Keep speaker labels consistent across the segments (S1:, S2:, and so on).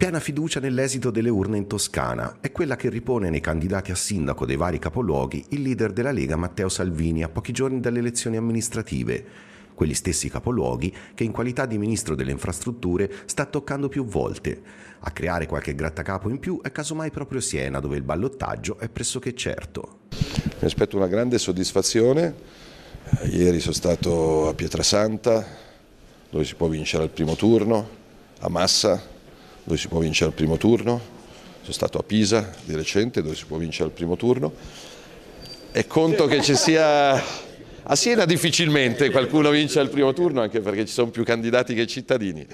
S1: Piena fiducia nell'esito delle urne in Toscana è quella che ripone nei candidati a sindaco dei vari capoluoghi il leader della Lega Matteo Salvini a pochi giorni dalle elezioni amministrative, quegli stessi capoluoghi che in qualità di ministro delle infrastrutture sta toccando più volte. A creare qualche grattacapo in più è casomai proprio Siena dove il ballottaggio è pressoché certo. Mi aspetto una grande soddisfazione, eh, ieri sono stato a
S2: Pietrasanta dove si può vincere al primo turno, a Massa dove si può vincere al primo turno, sono stato a Pisa di recente dove si può vincere al primo turno e conto che ci sia... A Siena difficilmente qualcuno vince al primo turno anche perché ci sono più candidati che cittadini,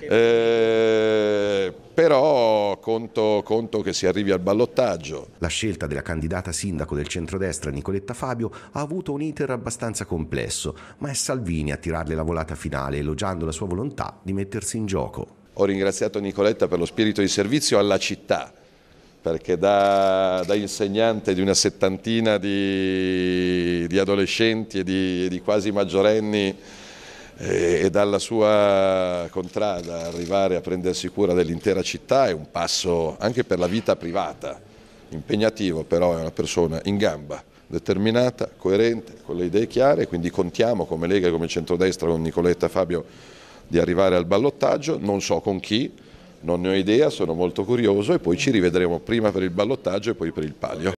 S2: eh,
S1: però conto, conto che si arrivi al ballottaggio. La scelta della candidata sindaco del centrodestra Nicoletta Fabio ha avuto un iter abbastanza complesso, ma è Salvini a tirarle la volata finale elogiando la sua volontà di mettersi in gioco.
S2: Ho ringraziato Nicoletta per lo spirito di servizio alla città, perché da, da insegnante di una settantina di, di adolescenti e di, di quasi maggiorenni eh, e, dalla sua contrada arrivare a prendersi cura dell'intera città è un passo anche per la vita privata, impegnativo però è una persona in gamba, determinata, coerente, con le idee chiare, quindi contiamo come Lega e come centrodestra con Nicoletta Fabio di arrivare al ballottaggio, non so con chi, non ne ho idea, sono molto curioso e poi ci rivedremo prima per il ballottaggio e poi per il palio.